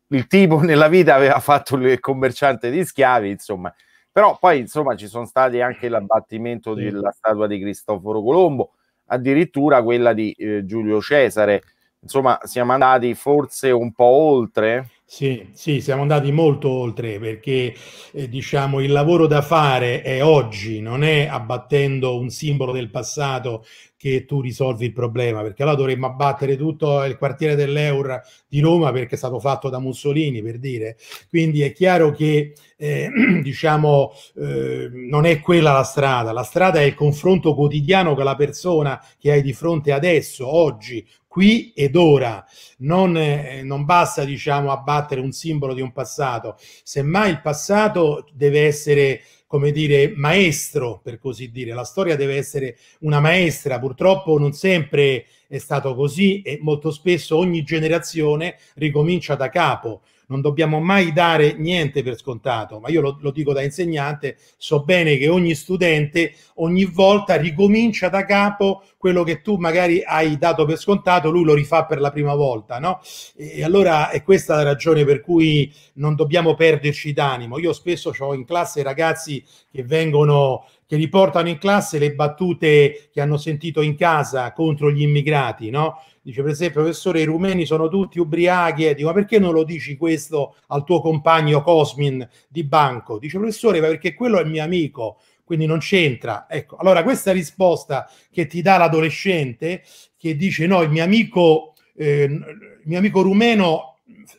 il tipo nella vita aveva fatto il commerciante di schiavi, insomma. Però poi, insomma, ci sono stati anche l'abbattimento della statua di Cristoforo Colombo, addirittura quella di eh, Giulio Cesare. Insomma, siamo andati forse un po' oltre. Sì, sì, siamo andati molto oltre perché eh, diciamo il lavoro da fare è oggi, non è abbattendo un simbolo del passato che tu risolvi il problema, perché allora dovremmo abbattere tutto il quartiere dell'Eur di Roma perché è stato fatto da Mussolini, per dire. Quindi è chiaro che, eh, diciamo, eh, non è quella la strada, la strada è il confronto quotidiano con la persona che hai di fronte adesso, oggi, qui ed ora. Non, eh, non, basta, diciamo, abbattere un simbolo di un passato, semmai il passato deve essere come dire, maestro, per così dire. La storia deve essere una maestra. Purtroppo non sempre è stato così e molto spesso ogni generazione ricomincia da capo non dobbiamo mai dare niente per scontato, ma io lo, lo dico da insegnante, so bene che ogni studente ogni volta ricomincia da capo quello che tu magari hai dato per scontato, lui lo rifà per la prima volta, no? E allora è questa la ragione per cui non dobbiamo perderci d'animo. Io spesso ho in classe ragazzi che vengono che riportano in classe le battute che hanno sentito in casa contro gli immigrati, no? dice per esempio professore i rumeni sono tutti ubriachi e eh. dico ma perché non lo dici questo al tuo compagno Cosmin di banco? Dice professore perché quello è mio amico quindi non c'entra. Ecco, allora questa risposta che ti dà l'adolescente che dice no, il mio amico, eh, il mio amico rumeno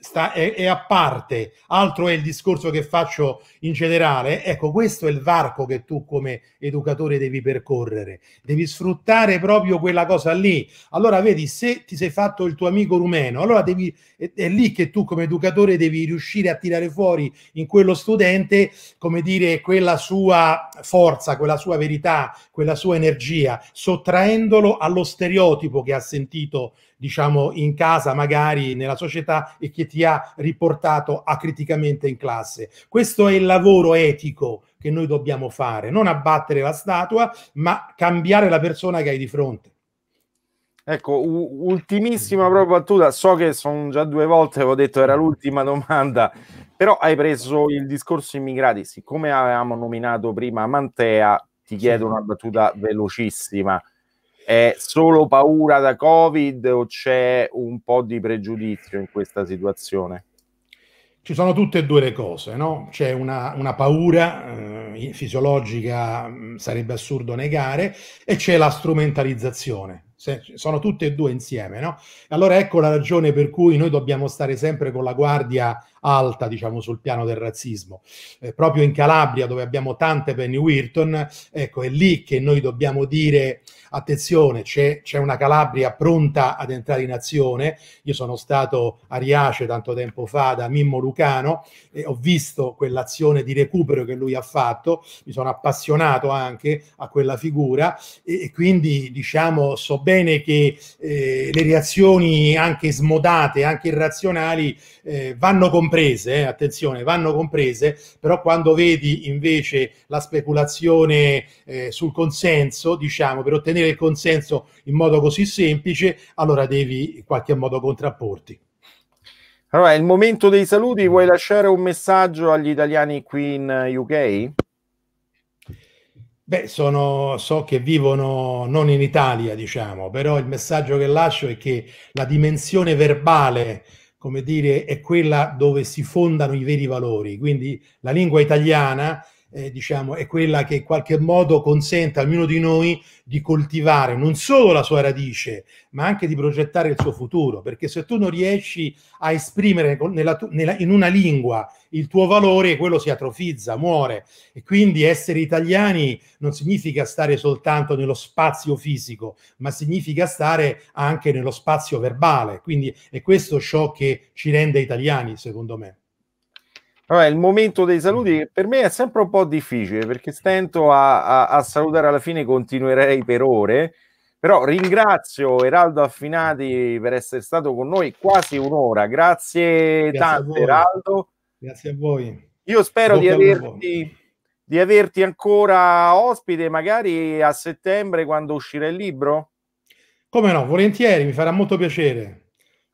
sta, è, è, a parte, altro è il discorso che faccio in generale. Ecco, questo è il varco che tu come educatore devi percorrere, devi sfruttare proprio quella cosa lì. Allora, vedi, se ti sei fatto il tuo amico rumeno, allora devi, è, è lì che tu come educatore devi riuscire a tirare fuori in quello studente, come dire, quella sua forza, quella sua verità, quella sua energia, sottraendolo allo stereotipo che ha sentito diciamo, in casa, magari nella società e che ti ha riportato acriticamente in classe. Questo è il lavoro etico che noi dobbiamo fare, non abbattere la statua, ma cambiare la persona che hai di fronte. Ecco, ultimissima proprio battuta, so che sono già due volte, avevo detto era l'ultima domanda, però hai preso il discorso immigrati, siccome avevamo nominato prima Mantea, ti chiedo una battuta velocissima. È solo paura da Covid o c'è un po' di pregiudizio in questa situazione? Ci sono tutte e due le cose, no? C'è una, una paura eh, fisiologica, mm, sarebbe assurdo negare, e c'è la strumentalizzazione, se, sono tutte e due insieme, no? Allora ecco la ragione per cui noi dobbiamo stare sempre con la guardia alta, diciamo, sul piano del razzismo. Eh, proprio in Calabria, dove abbiamo tante Penny Wilton, ecco, è lì che noi dobbiamo dire attenzione, c'è, c'è una Calabria pronta ad entrare in azione. Io sono stato a Riace tanto tempo fa da Mimmo Lucano e ho visto quell'azione di recupero che lui ha fatto, mi sono appassionato anche a quella figura e, e quindi diciamo so bene che eh, le reazioni anche smodate, anche irrazionali eh, vanno comprese, eh, attenzione, vanno comprese, però quando vedi invece la speculazione eh, sul consenso, diciamo, per ottenere ottenere il consenso in modo così semplice, allora devi in qualche modo contrapporti. Allora, è il momento dei saluti. Vuoi lasciare un messaggio agli italiani qui in eh, UK? Beh, sono, so che vivono non in Italia, diciamo, però il messaggio che lascio è che la dimensione verbale, come dire, è quella dove si fondano i veri valori. Quindi la lingua italiana eh, diciamo, è quella che in qualche modo consente a ognuno di noi di coltivare non solo la sua radice, ma anche di progettare il suo futuro. Perché se tu non riesci a esprimere nella, nella, in una lingua il tuo valore, quello si atrofizza, muore. E quindi essere italiani non significa stare soltanto nello spazio fisico, ma significa stare anche nello spazio verbale. Quindi è questo ciò che ci rende italiani, secondo me. Allora, il momento dei saluti mm. per me è sempre un po' difficile perché stento a, a, a salutare alla fine, continuerei per ore, però ringrazio Eraldo Affinati per essere stato con noi quasi un'ora, grazie, grazie tante Eraldo. Grazie a voi. Io spero di averti, di averti, ancora ospite magari a settembre quando uscirà il libro. Come no, volentieri, mi farà molto piacere.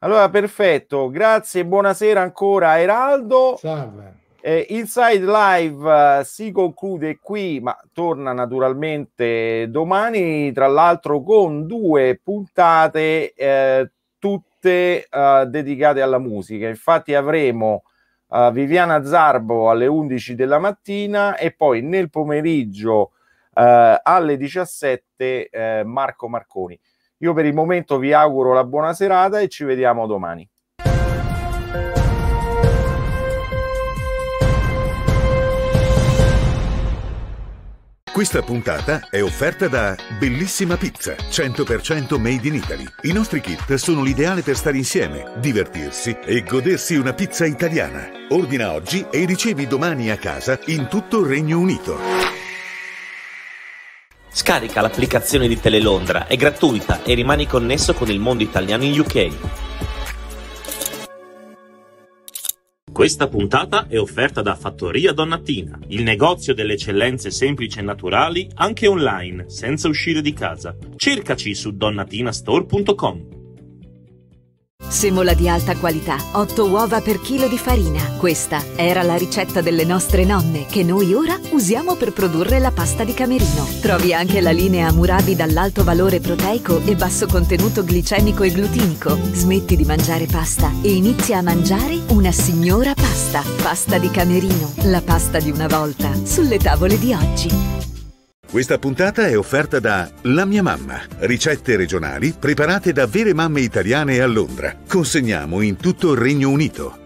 Allora, perfetto, grazie, buonasera ancora Eraldo. Salve. Eh, Inside Live eh, si conclude qui, ma torna naturalmente domani, tra l'altro con due puntate eh, tutte eh, dedicate alla musica. Infatti avremo eh, Viviana Zarbo alle 11 della mattina e poi nel pomeriggio eh, alle 17 Marco Marconi. Io per il momento vi auguro la buona serata e ci vediamo domani. Questa puntata è offerta da Bellissima Pizza, 100% made in Italy. I nostri kit sono l'ideale per stare insieme, divertirsi e godersi una pizza italiana. Ordina oggi e ricevi domani a casa in tutto il Regno Unito. Scarica l'applicazione di Telelondra, è gratuita e rimani connesso con il mondo italiano in UK. Questa puntata è offerta da Fattoria Donnatina, il negozio delle eccellenze semplici e naturali anche online, senza uscire di casa. Cercaci su donnatinastore.com. Semola di alta qualità, 8 uova per chilo di farina. Questa era la ricetta delle nostre nonne che noi ora usiamo per produrre la pasta di Camerino. Trovi anche la linea Murabi dall'alto valore proteico e basso contenuto glicemico e glutinico. Smetti di mangiare pasta e inizia a mangiare una signora pasta. Pasta di Camerino, la pasta di una volta, sulle tavole di oggi. Questa puntata è offerta da La mia mamma, ricette regionali preparate da vere mamme italiane a Londra. Consegniamo in tutto il Regno Unito.